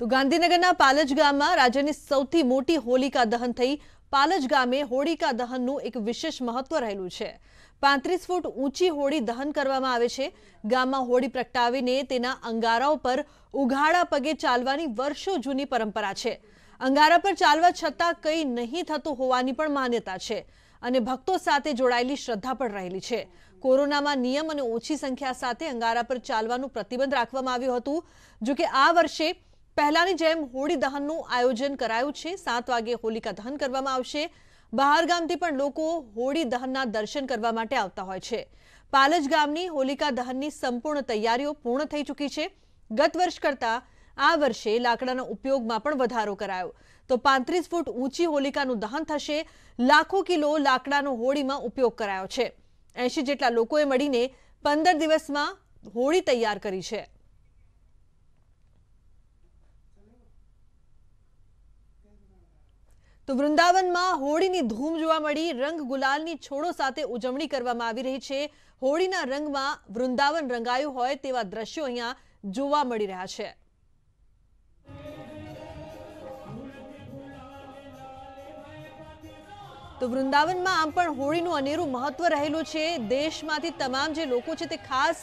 તો ગાંધીનગરના પાલજ ગામમાં રાજ્યની સૌથી મોટી હોલિકા દહન થઈ પાલજ ગામે હોળિકા દહનનું એક વિશેષ મહત્વ રહેલું છે પાંત્રીસ ફૂટ ઊંચી હોળી દહન કરવામાં આવે છે ગામમાં હોળી પ્રગટાવીને તેના અંગારાઓ પર ઉઘાડા પગે ચાલવાની વર્ષો જૂની પરંપરા છે અંગારા પર ચાલવા છતાં કંઈ નહીં થતું હોવાની પણ માન્યતા છે અને ભક્તો સાથે જોડાયેલી શ્રદ્ધા પણ રહેલી છે કોરોનામાં નિયમ અને ઓછી સંખ્યા સાથે અંગારા પર ચાલવાનું પ્રતિબંધ રાખવામાં આવ્યું હતું જોકે આ વર્ષે પહેલાની જેમ હોળી દહનનું આયોજન કરાયું છે સાત વાગે હોલિકા દહન કરવામાં આવશે બહાર ગામથી પણ લોકો હોળી દહનના દર્શન કરવા માટે આવતા હોય છે પાલજ ગામની હોલિકા દહનની સંપૂર્ણ તૈયારીઓ પૂર્ણ થઈ ચૂકી છે ગત વર્ષ કરતાં આ વર્ષે લાકડાના ઉપયોગમાં પણ વધારો કરાયો તો પાંત્રીસ ફૂટ ઊંચી હોલિકાનું દહન થશે લાખો કિલો લાકડાનો હોળીમાં ઉપયોગ કરાયો છે એંશી જેટલા લોકોએ મળીને પંદર દિવસમાં હોળી તૈયાર કરી છે તો વૃંદાવનમાં હોળીની ધૂમ જોવા મળી રંગ ગુલાલની છોડો સાથે ઉજવણી કરવામાં આવી રહી છે હોળીના રંગમાં વૃંદાવન રંગાયું હોય તેવા દ્રશ્યો અહીંયા જોવા મળી રહ્યા છે તો વૃંદાવનમાં આમ પણ હોળીનું અનેરું મહત્વ રહેલું છે દેશમાંથી તમામ જે લોકો છે તે ખાસ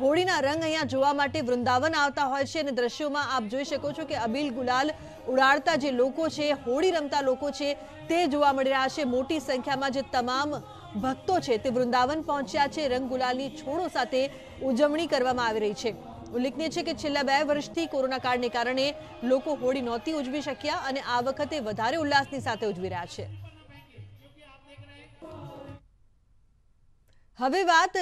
હોળીના રંગ અહીંયા જોવા માટે વૃંદાવન આવતા હોય છે અને દ્રશ્યોમાં આપ જોઈ શકો છો કે અબીલ ગુલાલ ઉડાડતા જે લોકો છે હોળી રમતા લોકો છે તે જોવા મળી રહ્યા છે મોટી સંખ્યામાં જે તમામ ભક્તો છે તે વૃંદાવન પહોંચ્યા છે રંગ ગુલાલની છોડો સાથે ઉજવણી કરવામાં આવી રહી છે ઉલ્લેખનીય છે કે છેલ્લા બે વર્ષથી કોરોના કાળને કારણે લોકો હોળી નહોતી ઉજવી શક્યા અને આ વખતે વધારે ઉલ્લાસની સાથે ઉજવી રહ્યા છે હવે વાત